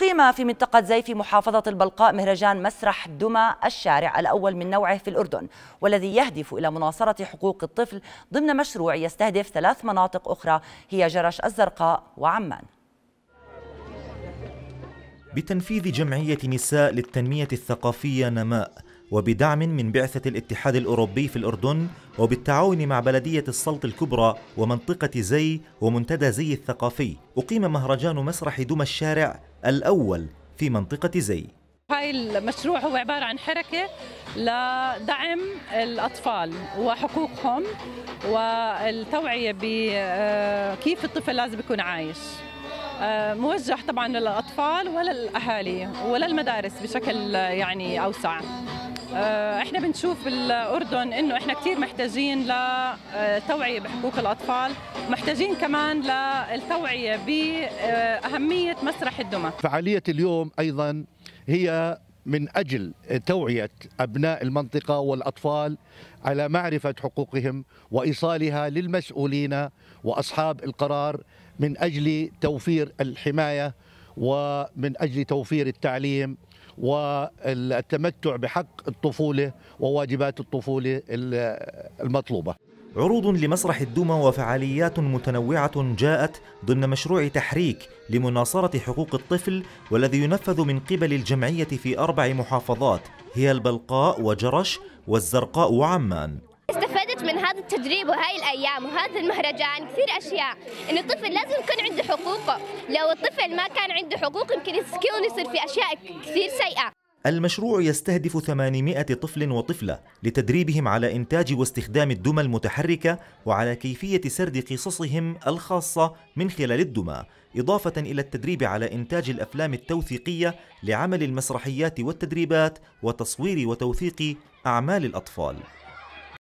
أقيم في منطقة زيف محافظة البلقاء مهرجان مسرح دمى الشارع الأول من نوعه في الأردن والذي يهدف إلى مناصرة حقوق الطفل ضمن مشروع يستهدف ثلاث مناطق أخرى هي جرش الزرقاء وعمان بتنفيذ جمعية نساء للتنمية الثقافية نماء وبدعم من بعثة الاتحاد الأوروبي في الأردن وبالتعاون مع بلدية السلط الكبرى ومنطقة زي ومنتدى زي الثقافي أقيم مهرجان مسرح دمى الشارع الأول في منطقة زي هاي المشروع هو عبارة عن حركة لدعم الأطفال وحقوقهم والتوعية بكيف آه، الطفل لازم يكون عايش آه، موجه طبعا للاطفال وللاهالي وللمدارس بشكل آه، يعني اوسع آه، احنا بنشوف بالاردن انه احنا كثير محتاجين لتوعيه آه، بحقوق الاطفال محتاجين كمان للتوعيه باهميه آه، مسرح الدمى فعاليه اليوم ايضا هي من اجل توعيه ابناء المنطقه والاطفال على معرفه حقوقهم وايصالها للمسؤولين واصحاب القرار من اجل توفير الحمايه ومن اجل توفير التعليم والتمتع بحق الطفولة وواجبات الطفولة المطلوبة عروض لمسرح الدمى وفعاليات متنوعة جاءت ضمن مشروع تحريك لمناصرة حقوق الطفل والذي ينفذ من قبل الجمعية في أربع محافظات هي البلقاء وجرش والزرقاء وعمان من هذا التدريب وهاي الأيام وهذا المهرجان كثير أشياء إن الطفل لازم يكون عنده حقوقه لو الطفل ما كان عنده حقوق يمكن يسكون يصير في أشياء كثير سيئة المشروع يستهدف 800 طفل وطفلة لتدريبهم على إنتاج واستخدام الدمى المتحركة وعلى كيفية سرد قصصهم الخاصة من خلال الدمى إضافة إلى التدريب على إنتاج الأفلام التوثيقية لعمل المسرحيات والتدريبات وتصوير وتوثيق أعمال الأطفال